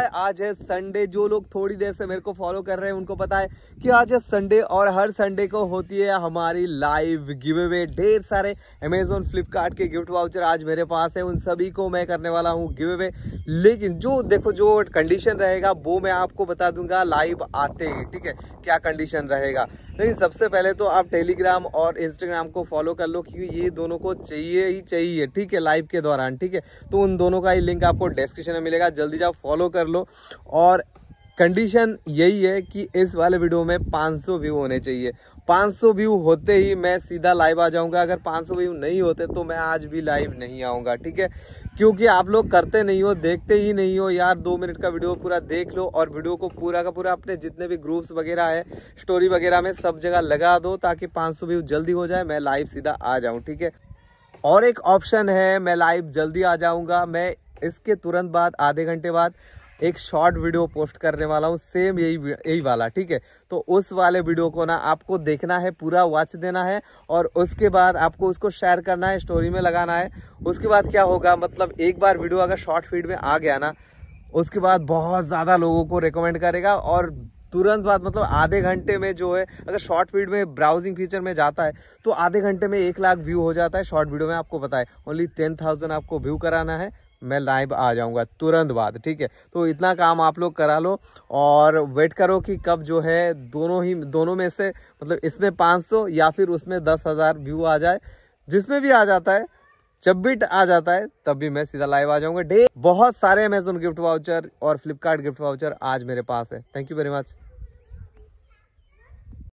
आज है संडे जो लोग थोड़ी देर से मेरे को फॉलो कर रहे हैं उनको पता है कि आज है संडे और हर संडे को होती है हमारी लाइव गिव अवे ढेर सारे अमेजोन फ्लिपकार्ट के गिफ्ट वाउचर आज मेरे पास है उन सभी को मैं करने वाला हूँ गिव अवे लेकिन जो देखो जो कंडीशन रहेगा वो मैं आपको बता दूंगा लाइव आते ही ठीक है क्या कंडीशन रहेगा लेकिन सबसे पहले तो आप टेलीग्राम और इंस्टाग्राम को फॉलो कर लो क्योंकि ये दोनों को चाहिए ही चाहिए ठीक है लाइव के दौरान ठीक है तो उन दोनों का ही लिंक आपको डिस्क्रिप्शन में मिलेगा जल्दी जाओ फॉलो कर कर लो और कंडीशन यही है कि इस वाले वीडियो में 500 व्यू होने चाहिए 500 व्यू होते ही मैं सीधा लाइव आ जाऊंगा अगर 500 व्यू नहीं होते तो मैं आज भी लाइव नहीं आऊंगा ठीक है क्योंकि आप लोग करते नहीं हो देखते ही नहीं हो यार दो मिनट का वीडियो पूरा देख लो और वीडियो को पूरा का पूरा अपने जितने भी ग्रुप्स वगैरह है स्टोरी वगैरह में सब जगह लगा दो ताकि पाँच व्यू जल्दी हो जाए मैं लाइव सीधा आ जाऊँ ठीक है और एक ऑप्शन है मैं लाइव जल्दी आ जाऊँगा मैं इसके तुरंत बाद आधे घंटे बाद एक शॉर्ट वीडियो पोस्ट करने वाला हूँ सेम यही यही वाला ठीक है तो उस वाले वीडियो को ना आपको देखना है पूरा वॉच देना है और उसके बाद आपको उसको शेयर करना है स्टोरी में लगाना है उसके बाद क्या होगा मतलब एक बार वीडियो अगर शॉर्ट फीड में आ गया ना उसके बाद बहुत ज़्यादा लोगों को रिकमेंड करेगा और तुरंत बाद मतलब आधे घंटे में जो है अगर शॉर्ट फीड में ब्राउजिंग फीचर में जाता है तो आधे घंटे में एक लाख व्यू हो जाता है शॉर्ट वीडियो में आपको पता है ओनली टेन थाउजेंड आपको व्यू कराना है मैं लाइव आ जाऊँगा तुरंत बाद ठीक है तो इतना काम आप लोग करा लो और वेट करो कि कब जो है दोनों ही दोनों में से मतलब इसमें 500 या फिर उसमें दस हज़ार व्यू आ जाए जिसमें भी आ जाता है जब भी आ जाता है तब भी मैं सीधा लाइव आ जाऊंगा डे बहुत सारे अमेजोन गिफ्ट वाउचर और फ्लिपकार्ट गिफ्ट वाउचर आज मेरे पास है थैंक यू वेरी मच